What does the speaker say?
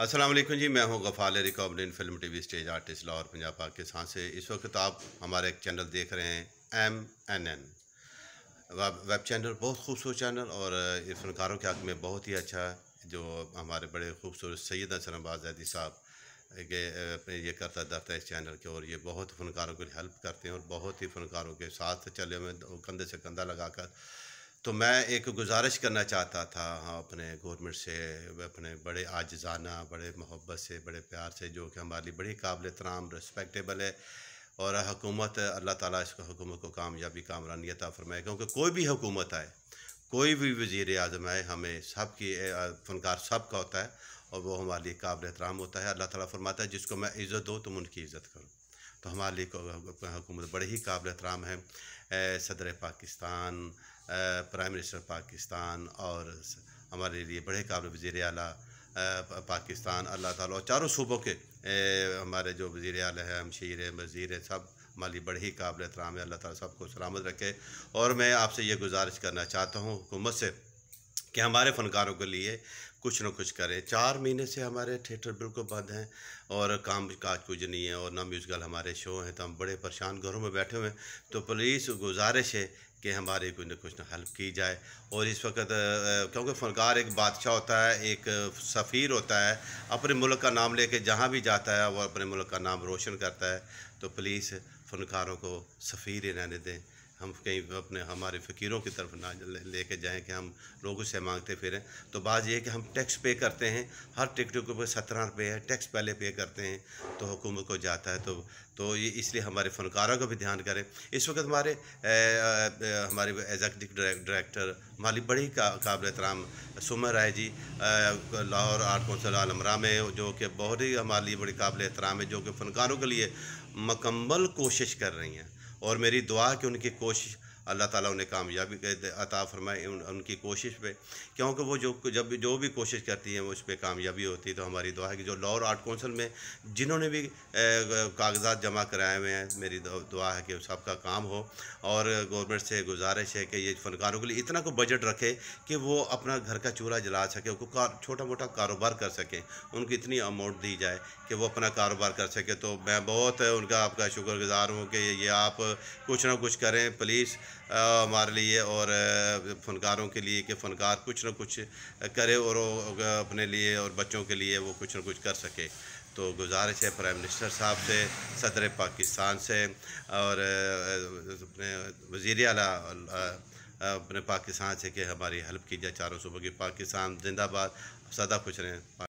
असलम जी मैं हूँ गफ़ाल रिकॉबलिन film TV stage artist Lahore Punjab Pakistan से इस वक्त आप हमारा एक चैनल देख रहे हैं M N N web channel बहुत खूबसूरत चैनल और फनकारों के हक में बहुत ही अच्छा जो हमारे बड़े खूबसूरत सैद असर अब्बास साहब के ये करता है इस चैनल के और ये बहुत फनकारों के लिए हेल्प करते हैं और बहुत ही फनकारों के साथ चले हुए कंधे से कंधा लगाकर तो मैं एक गुजारिश करना चाहता था हाँ अपने गवर्नमेंट से अपने बड़े आजाना बड़े मोहब्बत से बड़े प्यार से जो कि हमारे लिए बड़ी काबिल तराम रिस्पेक्टेबल है और हकूमत अल्लाह ताली इसको हकूमत को कामयाबी कामरानियता फरमाए क्योंकि कोई भी हुकूमत आए कोई भी वज़ी अजम आए हमें सब की फनकार सब का होता है और वो हमारे लिए काबिल एहतराम होता है अल्लाह ताला फरमाता है जिसको मैं इज़्ज़त दूँ तुम उनकी इज़्ज़त करो तो हमारे लिए हुकूमत बड़े ही काबिल एहतराम है सदर पाकिस्तान प्राइम मिनिस्टर पाकिस्तान और हमारे लिए बड़े काबिल वज़ी अला पाकिस्तान अल्लाह ताला और चारों सूबों के ए, हमारे जो वज़ी अल है हमशीर वज़ीर सब माली बड़े ही काबिल एहतराम है अल्लाह ताला सबको सलामत रखे और मैं आपसे ये गुजारिश करना चाहता हूँ हुकूमत से कि हमारे फ़नकारों के लिए कुछ ना कुछ करें चार महीने से हमारे थिएटर बिल्कुल बंद हैं और काम काज कुछ नहीं है और ना म्यूज़िकल हमारे शो हैं तो हम बड़े परेशान घरों में बैठे हुए हैं तो प्लीज़ गुजारिश है कि हमारे कुछ ना कुछ ना हेल्प की जाए और इस वक्त क्योंकि फ़नकार एक बादशाह होता है एक सफ़ीर होता है अपने मुल्क का नाम लेके जहाँ भी जाता है वो अपने मुल्क का नाम रोशन करता है तो प्लीज़ फ़नकारों को सफ़ीर रहने दें हम कहीं अपने हमारे फ़कीरों की तरफ ना लेके जाएं कि हम लोगों से मांगते फिरें तो बात यह कि हम टैक्स पे करते हैं हर टिकट के ऊपर सत्रह रुपये है टैक्स पहले पे करते हैं तो हुकूमत को जाता है तो तो ये इसलिए हमारे फ़नकारों का भी ध्यान करें इस वक्त हमारे ए, ए, हमारे एग्जेक्टिव डायरेक्टर हमारी बड़ी काबिल एहतराम सुमर राय जी लाहौर आर्ट कौंसल आलमरा में जो कि बहुत ही हमारे लिए बड़ी काबिल एहतराम है जो कि फ़नकारों के लिए मकम्मल कोशिश कर रही हैं और मेरी दुआ कि उनकी कोशिश अल्लाह ताला उन्हें कामयाबी अता फरमाए उन, उनकी कोशिश पे क्योंकि वो जो जब जो भी कोशिश करती हैं उस पर कामयाबी होती है तो हमारी दुआ है कि जो लाहौर आर्ट कौंसिल में जिन्होंने भी कागजात जमा कराए हुए हैं मेरी दुआ है कि सबका काम हो और गवर्नमेंट से गुजारिश है कि ये फ़नकारों के लिए इतना को बजट रखे कि वो अपना घर का चूल्हा जला सके उनको छोटा मोटा कारोबार कर सकें उनको इतनी अमाउंट दी जाए कि वो अपना कारोबार कर सकें तो मैं बहुत उनका आपका शुक्रगुजार हूँ कि ये आप कुछ ना कुछ करें प्लीज़ हमारे लिए और फनकारों के लिए कि फ़नकार कुछ ना कुछ करे और अपने लिए और बच्चों के लिए वो कुछ ना कुछ कर सके तो गुजारिश है प्राइम मिनिस्टर साहब से सदर पाकिस्तान से और अपने वजीर अला अपने पाकिस्तान से कि हमारी हेल्प की जाए चारों सूबों की पाकिस्तान जिंदाबाद सदा खुश रहें